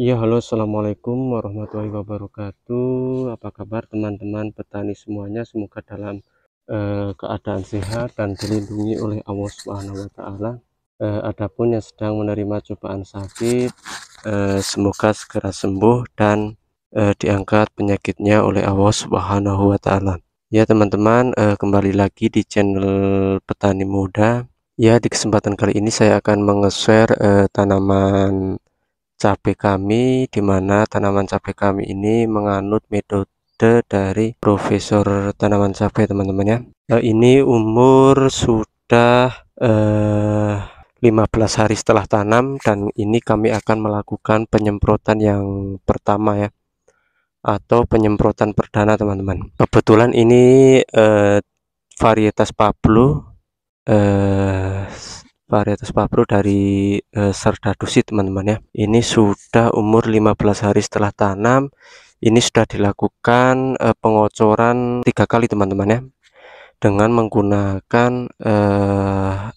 Ya halo assalamualaikum warahmatullahi wabarakatuh apa kabar teman-teman petani semuanya semoga dalam eh, keadaan sehat dan dilindungi oleh Allah subhanahu wa ta'ala eh, adapun yang sedang menerima cobaan sakit eh, semoga segera sembuh dan eh, diangkat penyakitnya oleh Allah subhanahu wa ta'ala ya teman-teman eh, kembali lagi di channel petani muda ya di kesempatan kali ini saya akan menge-share eh, tanaman cabai kami di mana tanaman cabai kami ini menganut metode dari profesor tanaman cabai teman-teman ya nah, ini umur sudah eh, 15 hari setelah tanam dan ini kami akan melakukan penyemprotan yang pertama ya atau penyemprotan perdana teman-teman kebetulan ini eh, varietas Pablo eh, varietas papru dari e, eh, serdadusi teman-teman ya ini sudah umur 15 hari setelah tanam ini sudah dilakukan e, pengocoran tiga kali teman-teman ya dengan menggunakan e,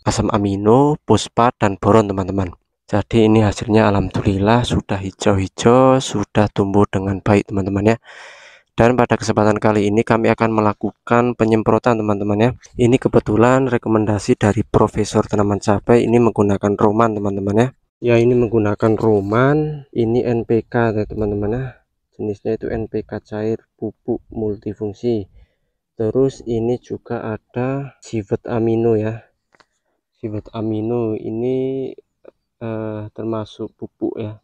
asam amino, fosfat dan boron teman-teman. Jadi ini hasilnya alhamdulillah sudah hijau-hijau, sudah tumbuh dengan baik teman-teman ya dan pada kesempatan kali ini kami akan melakukan penyemprotan teman-teman ya ini kebetulan rekomendasi dari Profesor Tanaman Cabai ini menggunakan roman teman-teman ya ya ini menggunakan roman ini NPK ya, teman-teman ya jenisnya itu NPK cair pupuk multifungsi terus ini juga ada sifat amino ya Sifat amino ini eh, termasuk pupuk ya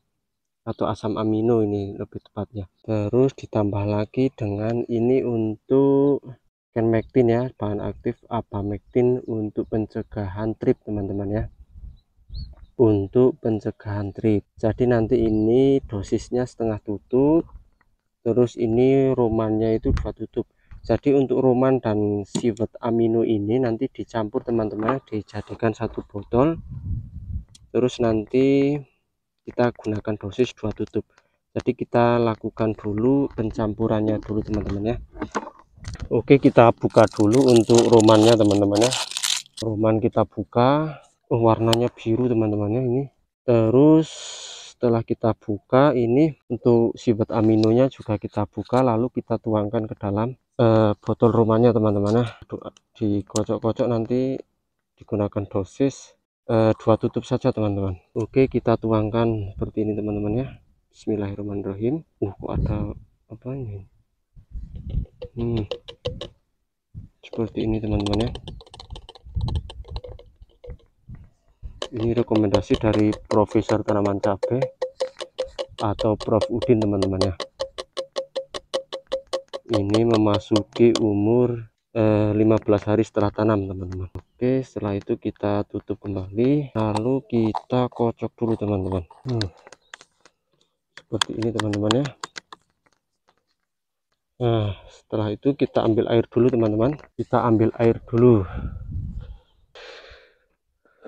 atau asam amino ini lebih tepatnya terus ditambah lagi dengan ini untuk kenmektin ya bahan aktif abamektin untuk pencegahan trip teman-teman ya untuk pencegahan trip jadi nanti ini dosisnya setengah tutup terus ini romannya itu dua tutup jadi untuk roman dan siwet amino ini nanti dicampur teman-teman ya, dijadikan satu botol terus nanti kita gunakan dosis dua tutup jadi kita lakukan dulu pencampurannya dulu teman-teman ya Oke kita buka dulu untuk romannya teman-teman ya roman kita buka oh, warnanya biru teman-teman ya ini terus setelah kita buka ini untuk sifat aminonya juga kita buka lalu kita tuangkan ke dalam eh, botol romannya teman-teman ya dikocok-kocok nanti digunakan dosis Eh, dua tutup saja teman-teman oke kita tuangkan seperti ini teman-teman ya Bismillahirrahmanirrahim uh kok ada apa ini hmm. seperti ini teman-teman ya ini rekomendasi dari Profesor Tanaman Cabe atau Prof Udin teman-teman ya ini memasuki umur 15 eh, hari setelah tanam teman-teman Oke setelah itu kita tutup kembali lalu kita kocok dulu teman-teman hmm. seperti ini teman-teman ya nah setelah itu kita ambil air dulu teman-teman kita ambil air dulu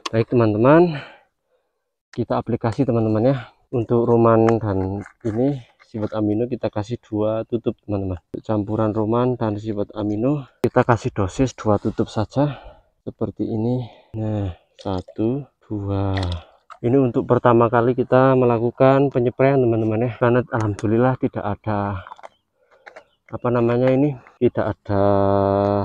baik teman-teman kita aplikasi teman-teman ya untuk roman dan ini sifat amino kita kasih dua tutup teman-teman campuran roman dan sifat amino kita kasih dosis dua tutup saja seperti ini nah satu dua ini untuk pertama kali kita melakukan penyepraian teman-teman ya karena alhamdulillah tidak ada apa namanya ini tidak ada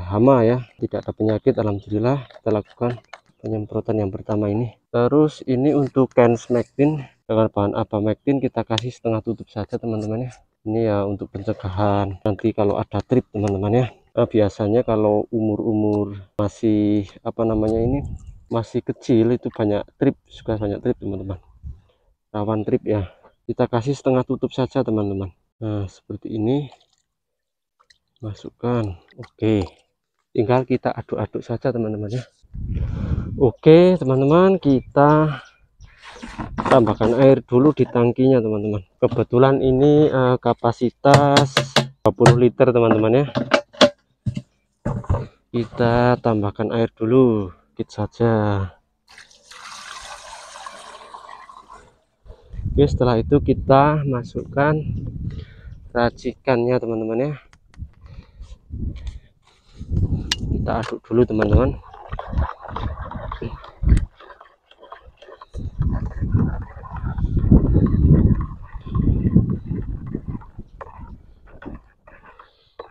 hama ya tidak ada penyakit alhamdulillah kita lakukan penyemprotan yang pertama ini terus ini untuk cans magtin dengan bahan abamectin kita kasih setengah tutup saja teman-teman ya ini ya untuk pencegahan nanti kalau ada trip teman-teman ya nah, biasanya kalau umur-umur masih apa namanya ini masih kecil itu banyak trip suka banyak trip teman-teman rawan trip ya kita kasih setengah tutup saja teman-teman nah seperti ini masukkan oke tinggal kita aduk-aduk saja teman-teman ya Oke teman-teman kita tambahkan air dulu di tangkinya teman-teman kebetulan ini uh, kapasitas 20 liter teman-teman ya kita tambahkan air dulu sedikit saja Oke setelah itu kita masukkan racikannya teman-teman ya kita aduk dulu teman-teman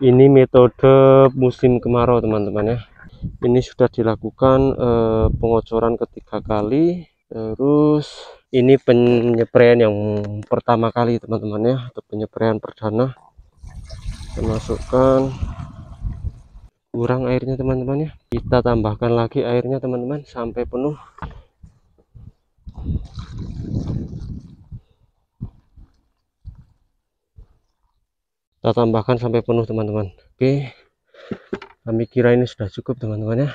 ini metode musim kemarau teman-teman ya ini sudah dilakukan eh, pengocoran ketiga kali terus ini penyepraian yang pertama kali teman-teman ya atau penyepraian perdana masukkan kurang airnya teman-teman ya kita tambahkan lagi airnya teman-teman sampai penuh kita tambahkan sampai penuh teman-teman oke kami kira ini sudah cukup teman-teman ya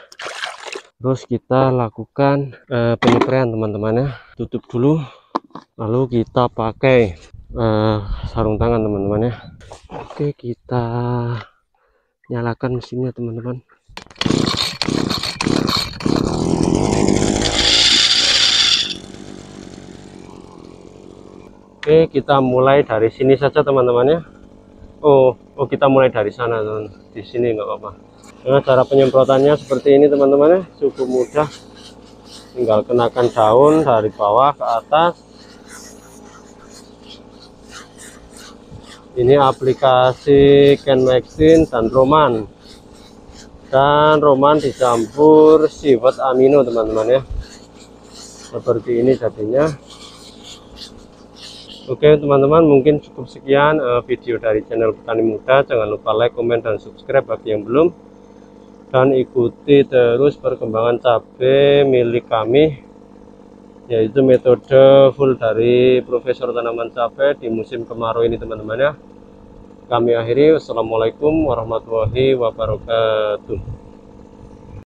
terus kita lakukan uh, teman-teman ya tutup dulu lalu kita pakai uh, sarung tangan teman-teman ya oke kita nyalakan mesinnya teman-teman oke kita mulai dari sini saja teman-teman ya Oh, oh kita mulai dari sana teman. Di sini nggak apa-apa. Nah, cara penyemprotannya seperti ini teman-teman ya. Cukup mudah. Tinggal kenakan daun dari bawah ke atas. Ini aplikasi Kenmaxin dan Roman. Dan Roman dicampur siwet amino teman-teman ya. Seperti ini jadinya. Oke teman-teman mungkin cukup sekian uh, video dari channel Petani Muda. Jangan lupa like, komen, dan subscribe bagi yang belum. Dan ikuti terus perkembangan cabai milik kami yaitu metode full dari Profesor Tanaman Cabai di musim kemarau ini teman-teman ya. Kami akhiri, Wassalamualaikum warahmatullahi wabarakatuh.